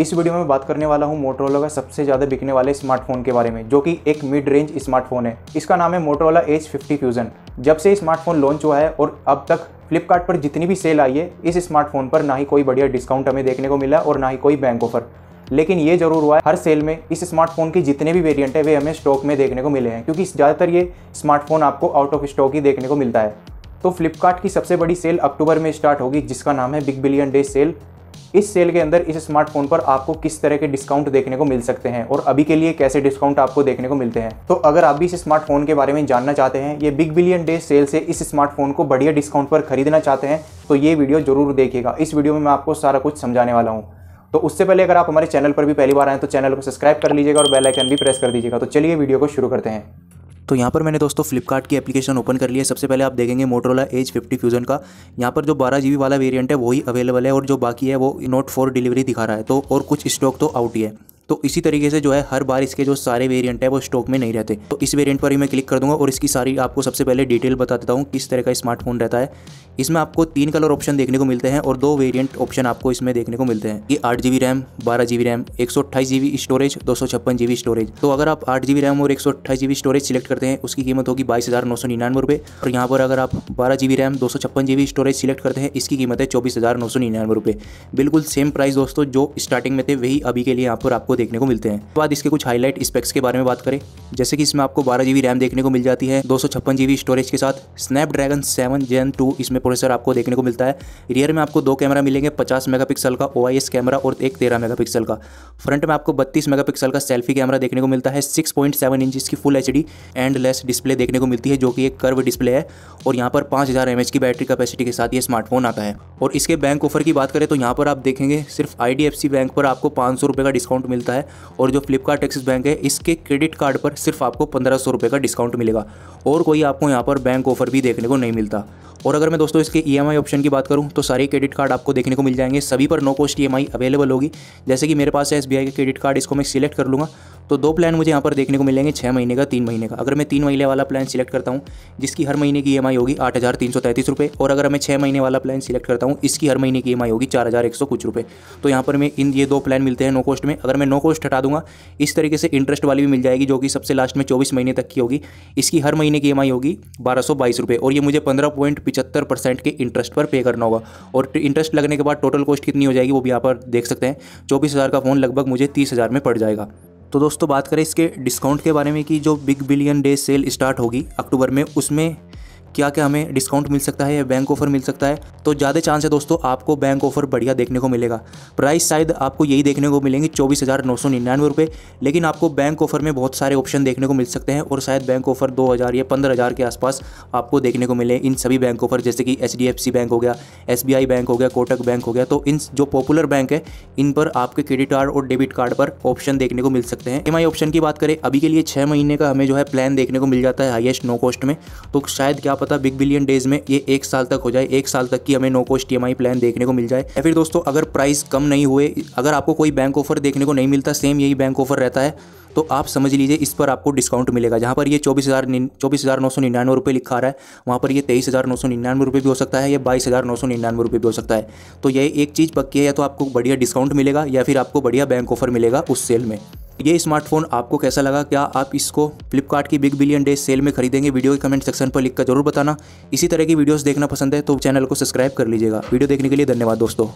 इस वीडियो में बात करने वाला हूँ मोटरोला का सबसे ज़्यादा बिकने वाले स्मार्टफोन के बारे में जो कि एक मिड रेंज स्मार्टफोन है इसका नाम है मोटरोला एच फिफ्टी फ्यूजन जब से स्मार्टफोन लॉन्च हुआ है और अब तक फ्लिपकार्ट पर जितनी भी सेल आई है इस स्मार्टफोन पर ना ही कोई बढ़िया डिस्काउंट हमें देखने को मिला और ना ही कोई बैंक ऑफर लेकिन ये जरूर हुआ है हर सेल में इस स्मार्टफोन के जितने भी वेरियंट है वे हमें स्टॉक में देखने को मिले हैं क्योंकि ज़्यादातर ये स्मार्टफोन आपको आउट ऑफ स्टॉक ही देखने को मिलता है तो फ्लिपकार्ट की सबसे बड़ी सेल अक्टूबर में स्टार्ट होगी जिसका नाम है बिग बिलियन डे सेल इस सेल के अंदर इस स्मार्टफोन पर आपको किस तरह के डिस्काउंट देखने को मिल सकते हैं और अभी के लिए कैसे डिस्काउंट आपको देखने को मिलते हैं तो अगर आप भी इस स्मार्टफोन के बारे में जानना चाहते हैं ये बिग बिलियन डे सेल से इस स्मार्टफोन को बढ़िया डिस्काउंट पर खरीदना चाहते हैं तो ये वीडियो जरूर देखिएगा इस वीडियो में मैं आपको सारा कुछ समझाने वाला हूँ तो उससे पहले अगर आप हमारे चैनल पर भी पहली बार आए तो चैनल को सब्सक्राइब कर लीजिएगा और बेलाइकन भी प्रेस कर दीजिएगा तो चलिए वीडियो को शुरू करते हैं तो यहाँ पर मैंने दोस्तों फ्लिपकार्ट की एप्लीकेशन ओपन कर लिया है सबसे पहले आप देखेंगे मोटरोला एज फिफ्टी फ्यूजन का यहाँ पर जो बारह जी वाला वेरियंट है वही अवेलेबल है और जो बाकी है वो नोट फोर डिलीवरी दिखा रहा है तो और कुछ स्टॉक तो आउट ही है तो इसी तरीके से जो है हर बार इसके जो सारे वेरियंट है वो स्टॉक में नहीं रहते तो इस वेरियंट पर ही मैं क्लिक कर दूंगा और इसकी सारी आपको सबसे पहले डिटेल बता देता हूँ किस तरह का स्मार्टफोन रहता है इसमें आपको तीन कलर ऑप्शन देखने को मिलते हैं और दो वेरियंट ऑप्शन आपको इसमें देखने को मिलते हैं ये आठ जी रैम बारह जी रैम एक सौ अट्ठाईस स्टोरेज दो सौ छप्पन स्टोरेज तो अगर आप आठ जी रैम और एक सौ अट्ठाईस जी स्टोरेज सिलेक्ट करते हैं उसकी कीमत होगी बाईस हज़ार नौ सौ निन्यानवे रुपये और यहाँ पर अगर आप बारह जी रैम दो सौ छप्पन जी स्टोरेज सिलेक्ट करते हैं इसकी कीमत है चौबीस हज़ार नौ सौ निन्यानवे रुपये बिल्कुल सेम प्राइस दोस्तों जो स्टार्टिंग में थे वही अभी के लिए यहाँ पर आपको आपको देखने को मिलते हैं बाद इसके कुछ हाईलाइट स्पेक्स के बारे में बात करें जैसे कि इसमें आपको बारह जीबी रैम देखने को मिल जाती है दो स्टोरेज के साथ स्नैपड्रैगन सेवन जेन टू इसमें प्रोसेसर आपको देखने को मिलता है रियर में आपको दो कैमरा मिलेंगे पचास मेगा का ओ कैमरा और एक तेरह मेगा का फ्रंट में आपको बत्तीस मेगा का सेल्फी कैमरा देखने को मिलता है सिक्स पॉइंट सेवन इंच की full H D endless display देखने को मिलती है जो कि एक कर्व डिस्प्ले है और यहाँ पर पाँच हज़ार की बैटरी कैपेसिटी के साथ ये स्मार्टफोन आता है और इसके बैंक ऑफर की बात करें तो यहाँ पर आप देखेंगे सिर्फ I D F C bank पर आपको पाँच सौ रुपए का डिस्काउंट मिलता मिलता है और जो फ्लिपकार्ट एक्सिस बैंक है इसके क्रेडिट कार्ड पर सिर्फ आपको पंद्रह सौ रुपये का डिस्काउंट मिलेगा और कोई आपको यहाँ पर बैंक ऑफर भी देखने को नहीं मिलता और अगर मैं दोस्तों इसके ई e ऑप्शन की बात करूँ तो सारे क्रेडिट कार्ड आपको देखने को मिल जाएंगे सभी पर नो कॉस्ट ई अवेलेबल होगी जैसे कि मेरे पास है एस का क्रेडिट कार्ड इसको मैं सिलेक्ट कर लूँगा तो दो प्लान मुझे यहाँ पर देखने को मिलेंगे छः महीने का तीन महीने का अगर मैं तीन महीने वाला प्लान सिलेक्ट करता हूँ जिसकी हर महीने की ई e होगी आठ हज़ार तीन सौ और अगर मैं छः महीने वाला प्लान सिलेक्ट करता हूँ इसकी हर महीने की ई e होगी चार हज़ार एक सौ कुछ रुपये तो यहाँ पर मैं इन ये दो प्लान मिलते हैं नो कॉस्ट में अगर मैं नो कॉस्ट हटा दूंगा इस तरीके से इंटरेस्ट वाली भी मिल जाएगी जो कि सबसे लास्ट में चौबीस महीने तक की होगी इसकी हर महीने की ई होगी बारह सौ बाईस रुपये और ये मुझे पंद्रह पॉइंट परसेंट के इंटरेस्ट पर पे करना होगा और इंटरेस्ट लगने के बाद टोटल कॉस्ट कितनी हो जाएगी वो भी यहाँ पर देख सकते हैं चौबीस हज़ार का फ़ोन लगभग मुझे तीस हज़ार में पड़ जाएगा तो दोस्तों बात करें इसके डिस्काउंट के बारे में कि जो big billion day sale start होगी अक्टूबर में उसमें क्या क्या हमें डिस्काउंट मिल सकता है या बैंक ऑफर मिल सकता है तो ज़्यादा चांस है दोस्तों आपको बैंक ऑफर बढ़िया देखने को मिलेगा प्राइस शायद आपको यही देखने को मिलेंगे चौबीस हज़ार नौ सौ निन्यानवे रुपये लेकिन आपको बैंक ऑफर में बहुत सारे ऑप्शन देखने को मिल सकते हैं और शायद बैंक ऑफर दो हज़ार या पंद्रह हज़ार के आसपास आपको देखने को मिले इन सभी बैंक ऑफर जैसे कि H D F C bank हो गया एस बी आई बैंक हो गया कोटक बैंक हो गया तो इन जो पॉपुलर बैंक है इन पर आपके क्रेडिट कार्ड और डेबिट कार्ड पर ऑप्शन देखने को मिल सकते हैं एम आई ऑप्शन की बात करें अभी के लिए छः महीने का हमें जो है प्लान देखने को मिल जाता है हाइएस्ट नो कॉस्ट में तो शायद क्या पता बिग बिलियन डेज में ये एक साल तक हो जाए एक साल तक की हमें नो कॉस्ट ई प्लान देखने को मिल जाए या फिर दोस्तों अगर प्राइस कम नहीं हुए अगर आपको कोई बैंक ऑफर देखने को नहीं मिलता सेम यही बैंक ऑफर रहता है तो आप समझ लीजिए इस पर आपको डिस्काउंट मिलेगा जहाँ पर ये चौबीस हज़ार चौबीस हज़ार नौ सौ निन्यानवे रुपये लिखा रहा है वहाँ पर ये तेईस हज़ार नौ सौ निन्यानवे रुपये भी हो सकता है या बाईस हज़ार नौ सौ निन्यानवे रुपये भी हो सकता है तो ये एक चीज़ पक्की है या तो आपको बढ़िया डिस्काउंट मिलेगा या फिर आपको बढ़िया बैंक ऑफर मिलेगा उस सेल में ये स्मार्टफोन आपको कैसा लगा क्या आप इसको फ्लिपकार्ट की बिग बिलियन डे सेल में खरीदेंगे वीडियो के कमेंट सेक्शन पर लिखकर जरूर बताना इसी तरह की वीडियोस देखना पसंद है तो चैनल को सब्सक्राइब कर लीजिएगा वीडियो देखने के लिए धन्यवाद दोस्तों